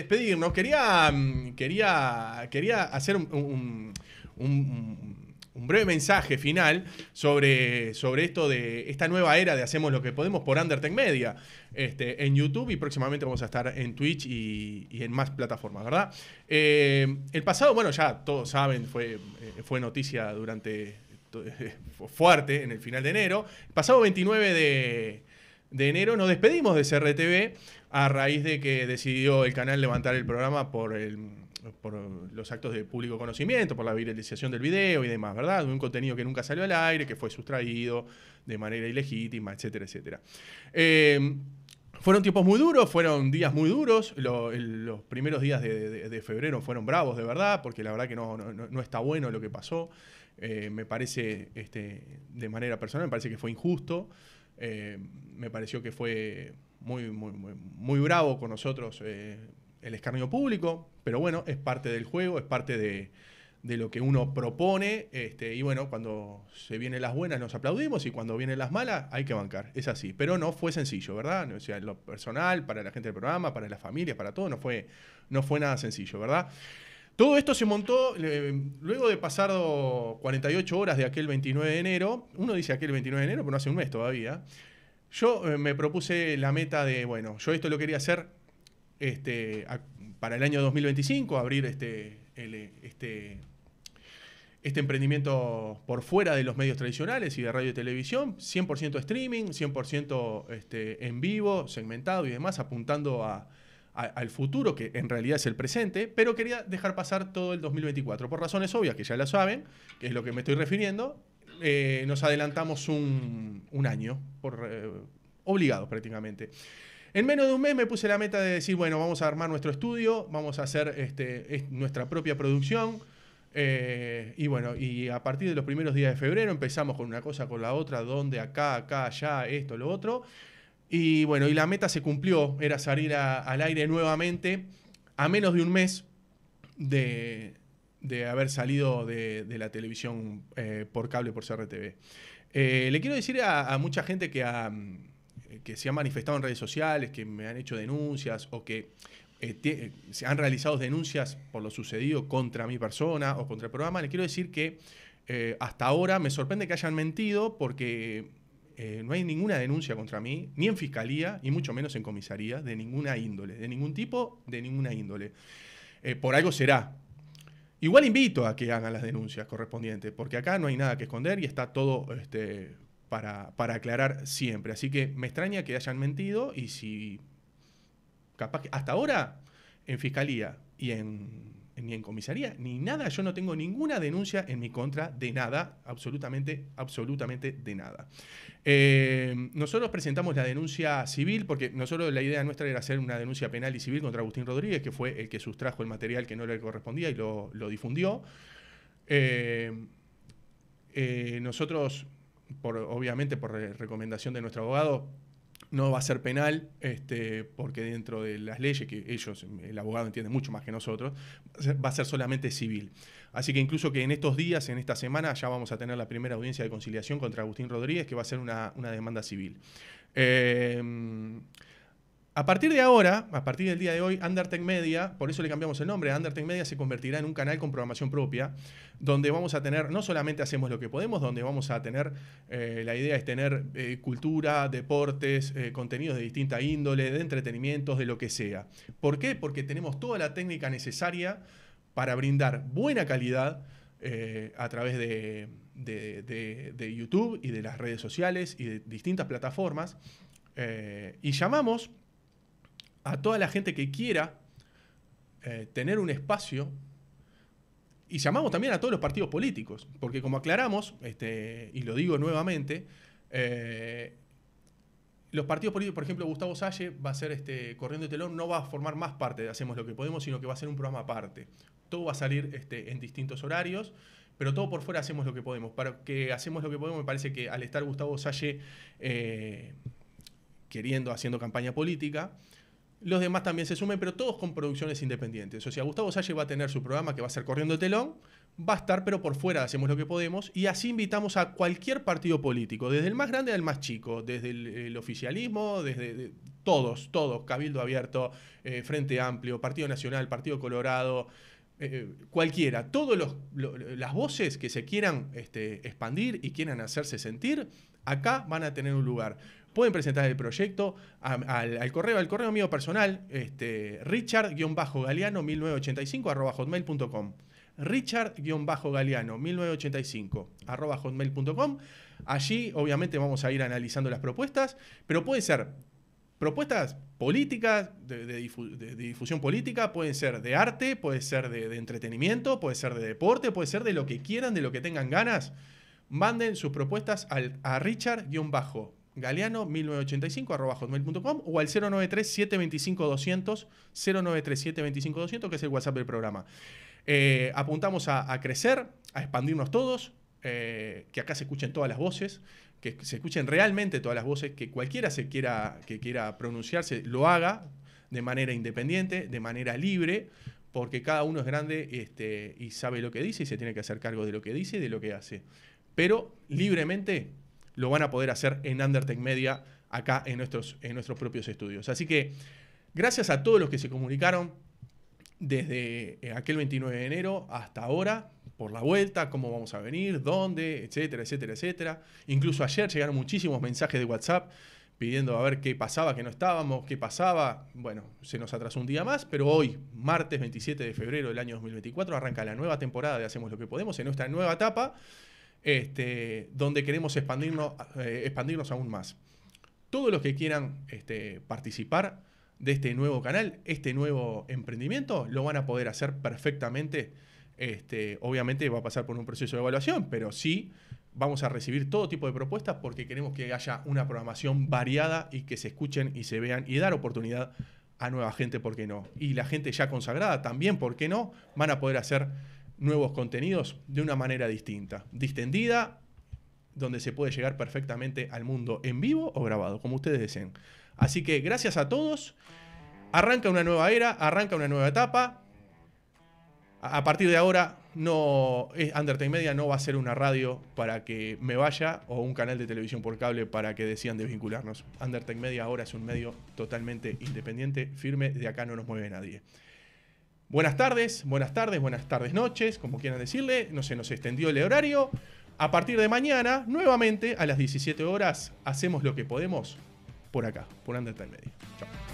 despedirnos, quería, mm, quería, quería hacer un, breve mensaje final sobre, sobre esto de esta nueva era de Hacemos lo que podemos por Undertech Media. Este, en YouTube y próximamente vamos a estar en Twitch y, en más plataformas, ¿verdad? Eh, el pasado, bueno, ya todos saben, fue, eh, fue noticia durante fuerte en el final de enero. El pasado 29 de, de enero nos despedimos de CRTV a raíz de que decidió el canal levantar el programa por, los actos de público conocimiento, por la viralización del video y demás, ¿verdad? Un contenido que nunca salió al aire, que fue sustraído de manera ilegítima, etcétera, etcétera. Eh, fueron tiempos muy duros, fueron días muy duros. los primeros días de, febrero fueron bravos, de verdad, porque la verdad que no, está bueno lo que pasó. Eh, me parece, este, de manera personal, me parece que fue injusto. Eh, me pareció que fue muy, muy, muy, bravo con nosotros eh, el escarnio público, pero bueno, es parte del juego, es parte de, de lo que uno propone. Este, y bueno, cuando se vienen las buenas nos aplaudimos y cuando vienen las malas hay que bancar. Es así. Pero no fue sencillo, ¿verdad? O sea, lo personal, para la gente del programa, para las familias, para todo, no fue, no fue nada sencillo, ¿verdad? Todo esto se montó luego de pasar 48 horas de aquel 29 de enero. Uno dice aquel 29 de enero, pero no hace un mes todavía. Yo eh, me propuse la meta de, bueno, yo esto lo quería hacer este, para el año 2025, abrir este, este, este emprendimiento por fuera de los medios tradicionales y de radio y televisión, 100% streaming, 100% este, en vivo, segmentado y demás, apuntando a, al futuro, que en realidad es el presente, pero quería dejar pasar todo el 2024. Por razones obvias, que ya la saben, que es lo que me estoy refiriendo, eh, nos adelantamos un, un año, por, eh, obligados prácticamente. En menos de un mes me puse la meta de decir, bueno, vamos a armar nuestro estudio, vamos a hacer este, nuestra propia producción. Eh, y bueno, y a partir de los primeros días de febrero empezamos con una cosa, con la otra, donde, acá, acá, allá, esto, lo otro. Y bueno, y la meta se cumplió, era salir al aire nuevamente a menos de un mes de, haber salido de, la televisión eh, por cable, por CRTV. Eh, le quiero decir a, mucha gente que, se ha manifestado en redes sociales, que me han hecho denuncias o que eh, se han realizado denuncias por lo sucedido contra mi persona o contra el programa, le quiero decir que hasta ahora me sorprende que hayan mentido porque eh, no hay ninguna denuncia contra mí, ni en fiscalía, y mucho menos en comisaría, de ninguna índole, de ningún tipo, de ninguna índole. Eh, por algo será. Igual invito a que hagan las denuncias correspondientes, porque acá no hay nada que esconder y está todo este, para, para aclarar siempre. Así que me extraña que hayan mentido y si capaz hasta ahora en fiscalía y en ni en comisaría, ni nada. Yo no tengo ninguna denuncia en mi contra de nada, absolutamente, absolutamente de nada. Eh, nosotros presentamos la denuncia civil porque nosotros la idea nuestra era hacer una denuncia penal y civil contra Agustín Rodríguez, que fue el que sustrajo el material que no le correspondía y lo, difundió. Eh, eh, nosotros, por, obviamente por recomendación de nuestro abogado, no va a ser penal, este, porque dentro de las leyes, que ellos, el abogado entiende mucho más que nosotros, va a ser solamente civil. Así que incluso que en estos días, en esta semana, ya vamos a tener la primera audiencia de conciliación contra Agustín Rodríguez, que va a ser una, demanda civil. Eh, a partir de ahora, a partir del día de hoy, Undertech Media, por eso le cambiamos el nombre, Undertech Media se convertirá en un canal con programación propia, donde vamos a tener, no solamente hacemos lo que podemos, donde vamos a tener, eh, la idea es tener eh, cultura, deportes, eh, contenidos de distinta índole, de entretenimientos, de lo que sea. ¿Por qué? Porque tenemos toda la técnica necesaria para brindar buena calidad a través de, YouTube y de las redes sociales y de distintas plataformas. y llamamos a toda la gente que quiera eh, tener un espacio. Y llamamos también a todos los partidos políticos, porque como aclaramos, este, y lo digo nuevamente, eh, los partidos políticos, por ejemplo, Gustavo Salle va a ser este, Corriendo el Telón, no va a formar más parte de Hacemos lo que podemos, sino que va a ser un programa aparte. Todo va a salir este, en distintos horarios, pero todo por fuera hacemos lo que podemos. Para que hacemos lo que podemos, me parece que al estar Gustavo Salle eh, queriendo, haciendo campaña política, los demás también se sumen, pero todos con producciones independientes. O sea, Gustavo Salle va a tener su programa que va a ser Corriendo el Telón, va a estar, pero por fuera hacemos lo que podemos, y así invitamos a cualquier partido político, desde el más grande al más chico, desde el, oficialismo, desde todos, todos, Cabildo Abierto, eh, Frente Amplio, Partido Nacional, Partido Colorado, eh, eh, cualquiera, todas las voces que se quieran este, expandir y quieran hacerse sentir, Acá van a tener un lugar. Pueden presentar el proyecto al, correo, al correo mío personal, este, richard-galeano1985 arroba hotmail.com. Richard-Galeano, 1985, hotmail.com. Allí obviamente vamos a ir analizando las propuestas, pero pueden ser propuestas políticas, de, de difusión política, pueden ser de arte, puede ser de, entretenimiento, puede ser de deporte, puede ser de lo que quieran, de lo que tengan ganas manden sus propuestas al, a richard-galeano1985.com o al 093-725-200, que es el WhatsApp del programa. Eh, apuntamos a, crecer, a expandirnos todos, eh, que acá se escuchen todas las voces, que se escuchen realmente todas las voces, que cualquiera se quiera, que quiera pronunciarse lo haga de manera independiente, de manera libre, porque cada uno es grande este, y sabe lo que dice y se tiene que hacer cargo de lo que dice y de lo que hace pero libremente lo van a poder hacer en Undertech Media acá en nuestros, en nuestros propios estudios. Así que gracias a todos los que se comunicaron desde eh, aquel 29 de enero hasta ahora, por la vuelta, cómo vamos a venir, dónde, etcétera, etcétera, etcétera. Incluso ayer llegaron muchísimos mensajes de WhatsApp pidiendo a ver qué pasaba, que no estábamos, qué pasaba. Bueno, se nos atrasó un día más, pero hoy, martes 27 de febrero del año 2024, arranca la nueva temporada de Hacemos lo que podemos en nuestra nueva etapa este, donde queremos eh, expandirnos, aún más. Todos los que quieran este, participar de este nuevo canal, este nuevo emprendimiento, lo van a poder hacer perfectamente. Este, obviamente va a pasar por un proceso de evaluación, pero sí vamos a recibir todo tipo de propuestas porque queremos que haya una programación variada y que se escuchen y se vean y dar oportunidad a nueva gente, ¿por qué no? Y la gente ya consagrada también, ¿por qué no? Van a poder hacer nuevos contenidos de una manera distinta, distendida, donde se puede llegar perfectamente al mundo en vivo o grabado, como ustedes deseen. Así que gracias a todos. Arranca una nueva era, arranca una nueva etapa. A partir de ahora, no, Undertale eh, Media no va a ser una radio para que me vaya o un canal de televisión por cable para que decían desvincularnos. Undertale Media ahora es un medio totalmente independiente, firme, de acá no nos mueve nadie. Buenas tardes, buenas tardes, buenas tardes, noches, como quieran decirle. No se nos extendió el horario. A partir de mañana, nuevamente a las 17 horas, hacemos lo que podemos por acá, por Andate Media. Medio. Chao.